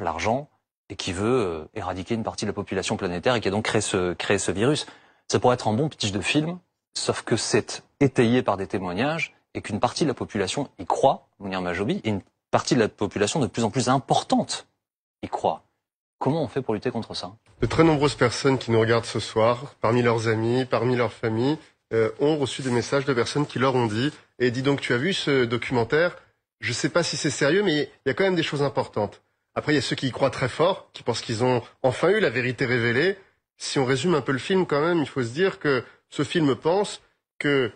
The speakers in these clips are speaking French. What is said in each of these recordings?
l'argent, et qui veut euh, éradiquer une partie de la population planétaire et qui a donc créé ce, virus. Ça pourrait être un bon pitch de film, sauf que c'est étayé par des témoignages et qu'une partie de la population y croit, Mounir Majobi, et une partie de la population de plus en plus importante y croit. Comment on fait pour lutter contre ça De très nombreuses personnes qui nous regardent ce soir, parmi leurs amis, parmi leurs familles, euh, ont reçu des messages de personnes qui leur ont dit Et dis donc, tu as vu ce documentaire Je ne sais pas si c'est sérieux, mais il y a quand même des choses importantes. Après, il y a ceux qui y croient très fort, qui pensent qu'ils ont enfin eu la vérité révélée. Si on résume un peu le film quand même, il faut se dire que ce film pense que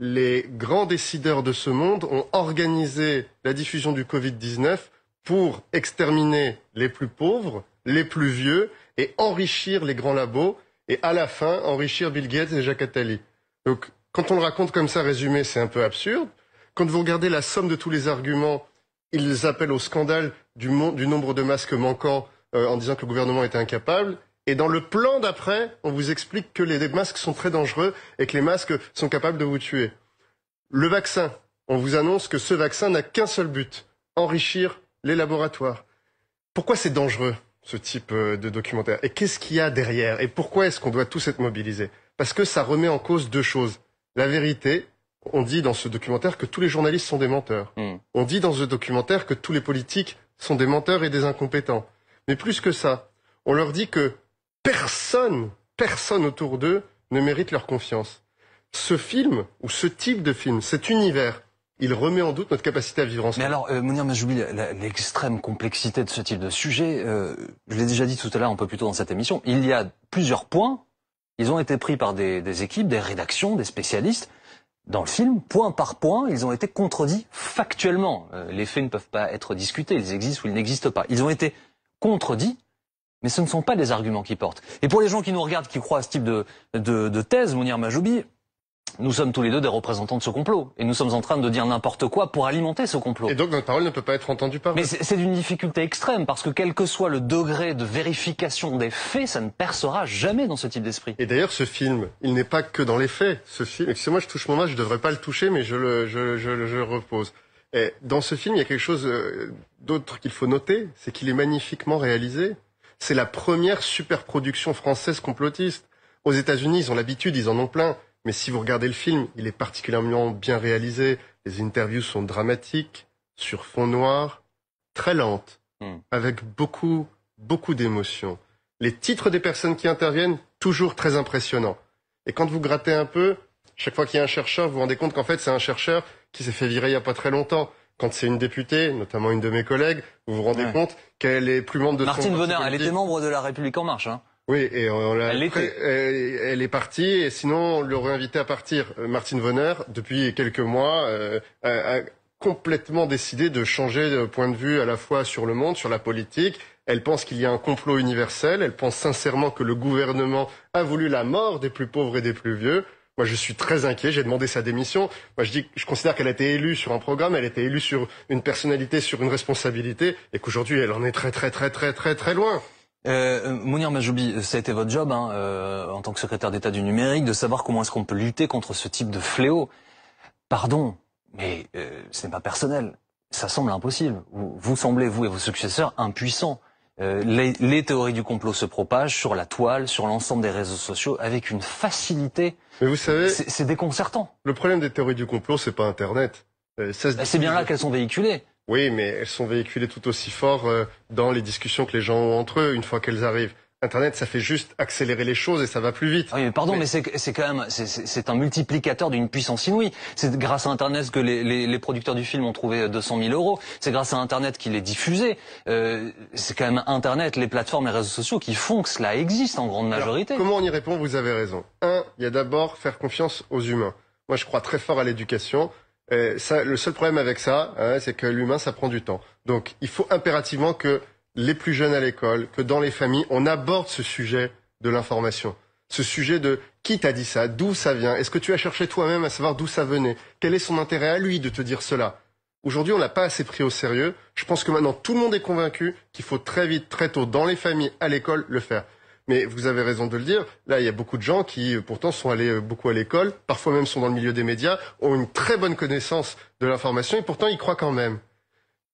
les grands décideurs de ce monde ont organisé la diffusion du Covid-19 pour exterminer les plus pauvres, les plus vieux et enrichir les grands labos et à la fin enrichir Bill Gates et Jacques Attali. Donc quand on le raconte comme ça résumé, c'est un peu absurde. Quand vous regardez la somme de tous les arguments, ils appellent au scandale du, du nombre de masques manquants euh, en disant que le gouvernement était incapable. Et dans le plan d'après, on vous explique que les masques sont très dangereux et que les masques sont capables de vous tuer. Le vaccin, on vous annonce que ce vaccin n'a qu'un seul but, enrichir les laboratoires. Pourquoi c'est dangereux ce type euh, de documentaire Et qu'est-ce qu'il y a derrière Et pourquoi est-ce qu'on doit tous être mobilisés Parce que ça remet en cause deux choses. La vérité, on dit dans ce documentaire que tous les journalistes sont des menteurs. Hmm. On dit dans ce documentaire que tous les politiques sont des menteurs et des incompétents. Mais plus que ça, on leur dit que personne, personne autour d'eux ne mérite leur confiance. Ce film, ou ce type de film, cet univers, il remet en doute notre capacité à vivre ensemble. Mais alors, euh, Mounir j'oublie l'extrême complexité de ce type de sujet, euh, je l'ai déjà dit tout à l'heure un peu plus tôt dans cette émission, il y a plusieurs points. Ils ont été pris par des équipes, des rédactions, des spécialistes dans le film, point par point, ils ont été contredits factuellement. Euh, les faits ne peuvent pas être discutés, ils existent ou ils n'existent pas. Ils ont été contredits, mais ce ne sont pas des arguments qui portent. Et pour les gens qui nous regardent, qui croient à ce type de, de, de thèse, Mounir Majoubi, nous sommes tous les deux des représentants de ce complot. Et nous sommes en train de dire n'importe quoi pour alimenter ce complot. Et donc notre parole ne peut pas être entendue par Mais c'est d'une difficulté extrême, parce que quel que soit le degré de vérification des faits, ça ne percera jamais dans ce type d'esprit. Et d'ailleurs, ce film, il n'est pas que dans les faits. Ce film, excusez-moi, je touche mon âge, je ne devrais pas le toucher, mais je le, repose. Et dans ce film, il y a quelque chose euh, d'autre qu'il faut noter, c'est qu'il est magnifiquement réalisé. C'est la première superproduction française complotiste. Aux États-Unis, ils ont l'habitude, ils en ont plein. Mais si vous regardez le film, il est particulièrement bien réalisé. Les interviews sont dramatiques, sur fond noir, très lentes, hmm. avec beaucoup, beaucoup d'émotions. Les titres des personnes qui interviennent, toujours très impressionnants. Et quand vous grattez un peu, chaque fois qu'il y a un chercheur, vous vous rendez compte qu'en fait, c'est un chercheur qui s'est fait virer il n'y a pas très longtemps. Quand c'est une députée, notamment une de mes collègues, vous vous rendez compte qu'elle est plus membre de Martine son elle était membre de La République En Marche. Hein. Oui, et Elle, est partie, et sinon on l'aurait invitée à partir. Euh, Martine Vonner, depuis quelques mois, euh, a, complètement décidé de changer de point de vue à la fois sur le monde, sur la politique. Elle pense qu'il y a un complot universel. Elle pense sincèrement que le gouvernement a voulu la mort des plus pauvres et des plus vieux. Moi, je suis très inquiet. J'ai demandé sa démission. Moi, je dis, je considère qu'elle a été élue sur un programme, elle a été élue sur une personnalité, sur une responsabilité, et qu'aujourd'hui, elle en est très, très, très, très, très, très loin. Euh, euh, Mounir Majoubi, ça a été votre job hein, euh, en tant que secrétaire d'État du numérique de savoir comment est-ce qu'on peut lutter contre ce type de fléau. Pardon, mais euh, ce n'est pas personnel. Ça semble impossible. Vous, semblez, vous et vos successeurs, impuissants. les, théories du complot se propagent sur la toile, sur l'ensemble des réseaux sociaux, avec une facilité. Mais vous savez, c'est déconcertant. Le problème des théories du complot, c'est pas Internet. Bah, c'est bien là qu'elles sont véhiculées. Oui, mais elles sont véhiculées tout aussi fort euh, dans les discussions que les gens ont entre eux une fois qu'elles arrivent. Internet, ça fait juste accélérer les choses et ça va plus vite. Ah oui, mais pardon, mais, c'est quand même c'est un multiplicateur d'une puissance inouïe. C'est grâce à Internet que les, producteurs du film ont trouvé 200 euh, 000 euros. C'est grâce à Internet qu'il est diffusé. Euh, c'est quand même Internet, les plateformes, et réseaux sociaux qui font que cela existe en grande majorité. comment on y répond Vous avez raison. Un, il y a d'abord faire confiance aux humains. Moi, je crois très fort à l'éducation. Euh, le seul problème avec ça, hein, c'est que l'humain, ça prend du temps. Donc, il faut impérativement que les plus jeunes à l'école, que dans les familles, on aborde ce sujet de l'information. Ce sujet de qui t'a dit ça, d'où ça vient, est-ce que tu as cherché toi-même à savoir d'où ça venait, quel est son intérêt à lui de te dire cela. Aujourd'hui, on l'a pas assez pris au sérieux. Je pense que maintenant, tout le monde est convaincu qu'il faut très vite, très tôt, dans les familles, à l'école, le faire. Mais vous avez raison de le dire. Là, il y a beaucoup de gens qui, euh, pourtant, sont allés euh, beaucoup à l'école, parfois même sont dans le milieu des médias, ont une très bonne connaissance de l'information et pourtant ils croient quand même.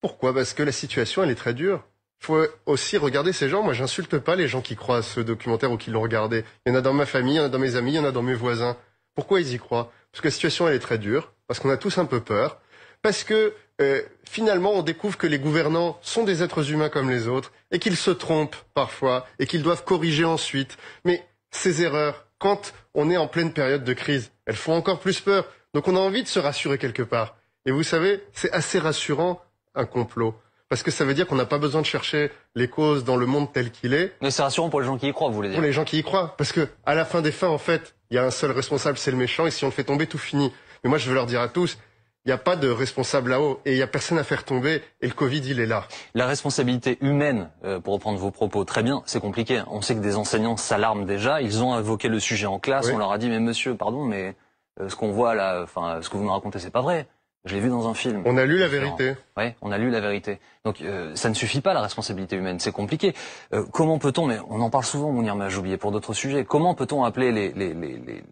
Pourquoi Parce que la situation, elle est très dure. Il faut aussi regarder ces gens. Moi, j'insulte pas les gens qui croient à ce documentaire ou qui l'ont regardé. Il y en a dans ma famille, il y en a dans mes amis, il y en a dans mes voisins. Pourquoi ils y croient Parce que la situation, elle est très dure, parce qu'on a tous un peu peur, parce que euh, finalement, on découvre que les gouvernants sont des êtres humains comme les autres et qu'ils se trompent parfois et qu'ils doivent corriger ensuite. Mais ces erreurs, quand on est en pleine période de crise, elles font encore plus peur. Donc on a envie de se rassurer quelque part. Et vous savez, c'est assez rassurant un complot. Parce que ça veut dire qu'on n'a pas besoin de chercher les causes dans le monde tel qu'il est. Mais c'est rassurant pour les gens qui y croient, vous voulez dire Pour les gens qui y croient. Parce que, à la fin des fins, en fait, il y a un seul responsable, c'est le méchant, et si on le fait tomber, tout finit. Mais moi, je veux leur dire à tous, il n'y a pas de responsable là-haut et il n'y a personne à faire tomber et le Covid, il est là. La responsabilité humaine, euh, pour reprendre vos propos, très bien, c'est compliqué. On sait que des enseignants s'alarment déjà, ils ont évoqué le sujet en classe, on leur a dit mais monsieur, pardon, mais euh, ce qu'on voit là, enfin ce que vous me racontez, c'est pas vrai. Je l'ai vu dans un film. On a lu la vérité. Oui, on a lu la vérité. Donc euh, ça ne suffit pas la responsabilité humaine, c'est compliqué. comment peut-on, mais on en parle souvent, mon Irma oublié, pour d'autres sujets, comment peut-on appeler les, les, les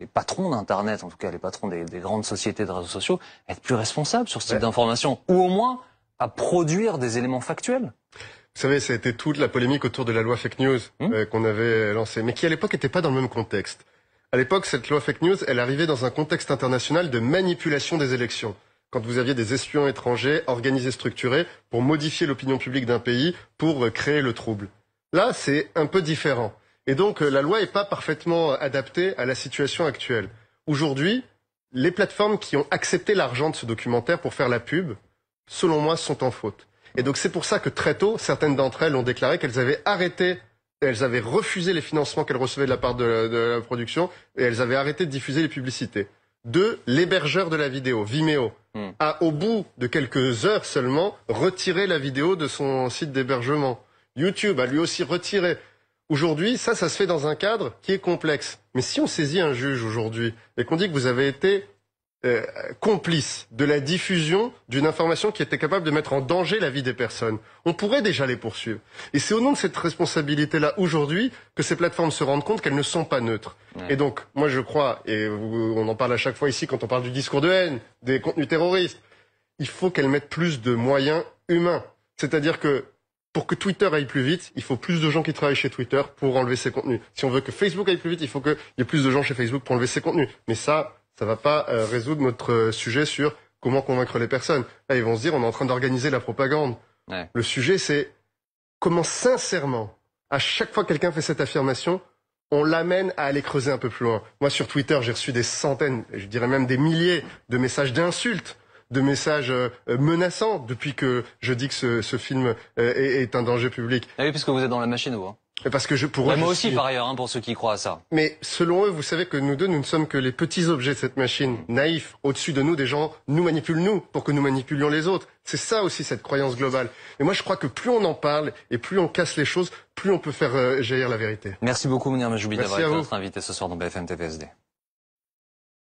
les patrons d'Internet, en tout cas les patrons des, grandes sociétés de réseaux sociaux, être plus responsables sur ce type d'information, ou au moins à produire des éléments factuels. Vous savez, ça a été toute la polémique autour de la loi fake news hmm euh, qu'on avait lancée, mais qui à l'époque n'était pas dans le même contexte. À l'époque, cette loi fake news, elle arrivait dans un contexte international de manipulation des élections. Quand vous aviez des espions étrangers organisés, structurés, pour modifier l'opinion publique d'un pays, pour euh, créer le trouble. Là, c'est un peu différent. Et donc euh, la loi n'est pas parfaitement adaptée à la situation actuelle. Aujourd'hui, les plateformes qui ont accepté l'argent de ce documentaire pour faire la pub, selon moi, sont en faute. Et donc c'est pour ça que très tôt, certaines d'entre elles ont déclaré qu'elles avaient arrêté, elles avaient refusé les financements qu'elles recevaient de la part de la, production et elles avaient arrêté de diffuser les publicités. Deux, l'hébergeur de la vidéo, Vimeo, a hmm. au bout de quelques heures seulement retiré la vidéo de son site d'hébergement. YouTube a lui aussi retiré. Aujourd'hui, ça, ça se fait dans un cadre qui est complexe. Mais si on saisit un juge aujourd'hui et qu'on dit que vous avez été euh, complice de la diffusion d'une information qui était capable de mettre en danger la vie des personnes. On pourrait déjà les poursuivre. Et c'est au nom de cette responsabilité-là aujourd'hui que ces plateformes se rendent compte qu'elles ne sont pas neutres. Et donc, moi je crois, et on en parle à chaque fois ici quand on parle du discours de haine, des contenus terroristes, il faut qu'elles mettent plus de moyens humains. C'est-à-dire que pour que Twitter aille plus vite, il faut plus de gens qui travaillent chez Twitter pour enlever ses contenus. Si on veut que Facebook aille plus vite, il faut qu'il y ait plus de gens chez Facebook pour enlever ses contenus. Mais ça, ça va pas euh, résoudre notre euh, sujet sur comment convaincre les personnes. Là, ils vont se dire, on est en train d'organiser la propagande. Le sujet, c'est comment sincèrement, à chaque fois que quelqu'un fait cette affirmation, on l'amène à aller creuser un peu plus loin. Moi, sur Twitter, j'ai reçu des centaines, je dirais même des milliers de messages d'insultes de messages euh, menaçants depuis que je dis que ce, ce film euh, est, est, un danger public. Ah oui, puisque vous êtes dans la machine, vous. Hein. Parce que je pourrais. Bah, moi aussi, par ailleurs, hein, pour ceux qui croient à ça. Mais selon eux, vous savez que nous deux, nous ne sommes que les petits objets de cette machine, naïfs. Au-dessus de nous, des gens nous manipulent nous pour que nous manipulions les autres. C'est ça aussi cette croyance globale. Et moi, je crois que plus on en parle et plus on casse les choses, plus on peut faire euh, jaillir la vérité. Merci beaucoup, Mounir Majoubi, d'avoir été notre invité ce soir dans BFM TVSD.